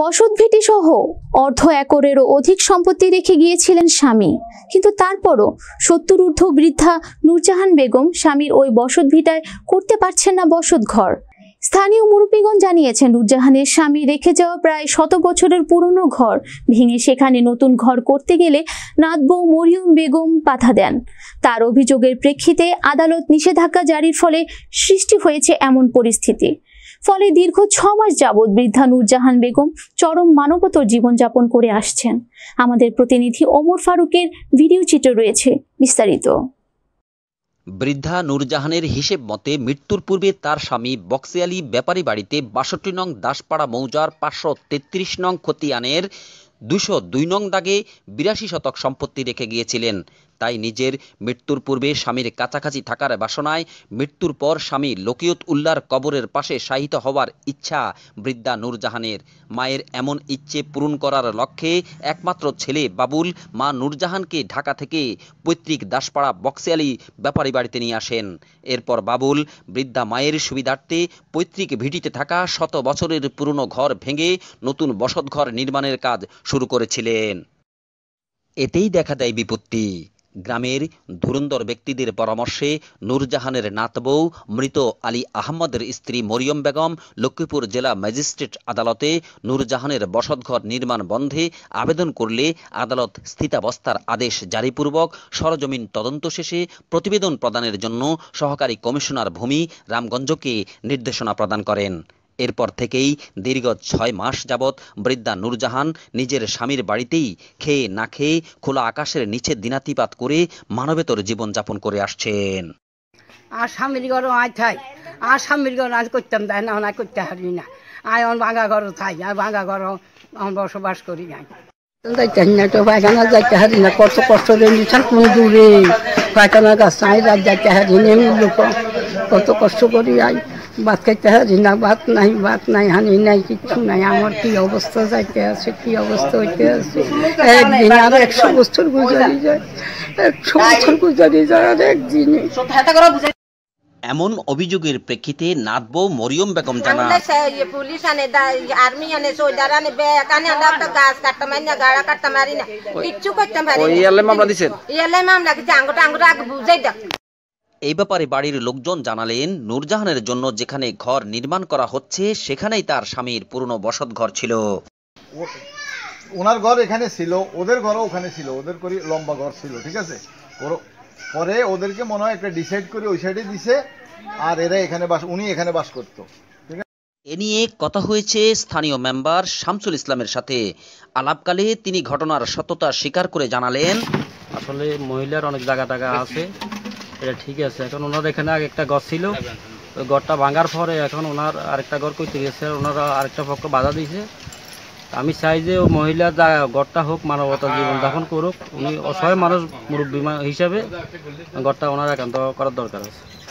বসতভিটি সহ অর্ধ একরেরও অধিক সম্পত্তি রেখে গিয়েছিলেন স্বামী কিন্তু তারপরও সত্তর ঊর্ধ্ব বৃদ্ধা নূরজাহান বেগম স্বামীর ওই বসত ভিটায় করতে পারছেন না বসত ঘর স্থানীয় মুরব্বীগণ জানিয়েছেন নূরজাহানের স্বামী রেখে যাওয়া প্রায় শত বছরের পুরনো ঘর ভেঙে সেখানে নতুন ঘর করতে গেলে নাতবৌ মরিয়ম বেগম বাধা দেন তার অভিযোগের প্রেক্ষিতে আদালত নিষেধাজ্ঞা জারির ফলে সৃষ্টি হয়েছে এমন পরিস্থিতি ফলে দীর্ঘ ছ মাস যাবৎ বৃদ্ধা নূরজাহান বেগম চরম মানবতর জীবনযাপন করে আসছেন আমাদের প্রতিনিধি ওমর ফারুকের ভিডিও চিত্র রয়েছে বিস্তারিত বৃদ্ধা নূরজাহানের হিসেব মতে মৃত্যুর পূর্বে তার স্বামী বক্সিয়ালি ব্যাপারী বাড়িতে বাষট্টি নং দাসপাড়া মৌজার পাঁচশো তেত্রিশ নং খতিয়ানের দুশো দুই নং দাগে বিরাশি শতক সম্পত্তি রেখে গিয়েছিলেন তাই নিজের মৃত্যুর পূর্বে স্বামীর কাছাকাছি থাকার বাসনায় মৃত্যুর পর স্বামী লকিয়ত উল্লার কবরের পাশে শাহিত হওয়ার ইচ্ছা বৃদ্ধা নূরজাহানের মায়ের এমন ইচ্ছে পূরণ করার লক্ষ্যে একমাত্র ছেলে বাবুল মা নূরজাহানকে ঢাকা থেকে পৈতৃক দাসপাড়া বক্সিয়ালি ব্যাপারী বাড়িতে নিয়ে আসেন এরপর বাবুল বৃদ্ধা মায়ের সুবিধার্থে পৈতৃক ভিটিতে থাকা শত বছরের পুরনো ঘর ভেঙে নতুন বসতঘর নির্মাণের কাজ শুরু করেছিলেন এতেই দেখা দেয় বিপত্তি গ্রামের ধুরন্দর ব্যক্তিদের পরামর্শে নূরজাহানের নাতবৌ মৃত আলী আহমদের স্ত্রী মরিয়ম বেগম লক্ষ্মীপুর জেলা ম্যাজিস্ট্রেট আদালতে নূরজাহানের বসতঘর নির্মাণ বন্ধে আবেদন করলে আদালত স্থিতাবস্থার আদেশ জারিপূর্বক সরজমিন তদন্ত শেষে প্রতিবেদন প্রদানের জন্য সহকারী কমিশনার ভূমি রামগঞ্জকে নির্দেশনা প্রদান করেন এরপর থেকেই দীর্ঘ ছয় মাস যাবৎ বৃদ্ধা নূরজাহান নিজের স্বামীর বাড়িতেই খেয়ে না খেয়ে খোলা আকাশের নিচে দিনাতিপাত করে মানবেতর জীবনযাপন করে আসছেন আর স্বামীর ঘরও আয় থাই আর স্বামীর ঘর আজ করতাম তাই না আয় করতে হারি না আয় অন বাঙা ঘর থাই আর ঘরও আমার বসবাস করি নাই যাইতে না যাইতে কত কষ্ট কোন দূরে পায়খানা যাইতে না কত কষ্ট করি আয় বাদ খাইতে হারি না বাদ নাই বাদ নাই হানি নাই কিচ্ছু নাই আমার কি অবস্থা যাইতে আছে কি অবস্থা হইতে আছে একদিন আর একশো বছর গুজারি যায় একশো বছর গুজারি যায় আর একদিনে এমন অভিযোগের প্রেক্ষিতে নাতব মরিয়ম বেগম জানা ইয়ে পুলিশ আনে আর্মি আনে সোজার আনে ব্যাগ আনে আমরা তো গাছ কাটতে মারি না গাড়া কাটতে মারি না কিচ্ছু করতে পারি ইয়ালে মামলা দিছে ইয়ালে মামলা দিছে আঙ্গুটা আঙ্গুটা বুঝাই দেখ এই ব্যাপারে বাড়ির লোকজন জানালেন নূরজাহানের জন্য যেখানে ঘর নির্মাণ করা হচ্ছে সেখানেই তার স্বামীর পুরনো বসত ঘর ছিল ওনার ঘর এখানে ছিল ওদের ঘরও ওখানে ছিল ওদের করে লম্বা ঘর ছিল ঠিক আছে পরে ওদেরকে মনে হয় একটা ডিসাইড করে ওই সাইডে দিছে আর এরা এখানে বাস উনি এখানে বাস করতো এ নিয়ে কথা হয়েছে স্থানীয় মেম্বার শামসুল ইসলামের সাথে আলাপকালে তিনি ঘটনার সত্যতা স্বীকার করে জানালেন আসলে মহিলার অনেক জায়গা টাকা আছে এটা ঠিক আছে এখন ওনার এখানে আগে একটা ঘর ছিল ওই গড়টা ভাঙার পরে এখন ওনার আরেকটা গড় করতে গেছে ওনারা আরেকটা পক্ষ বাধা দিয়েছে আমি চাই যে ও মহিলা গড়টা হোক মানবতা জীবন যাপন করুক উনি অসহায় মানুষ মুরব্বী হিসাবে গড়টা ওনার একান্ত করার দরকার আছে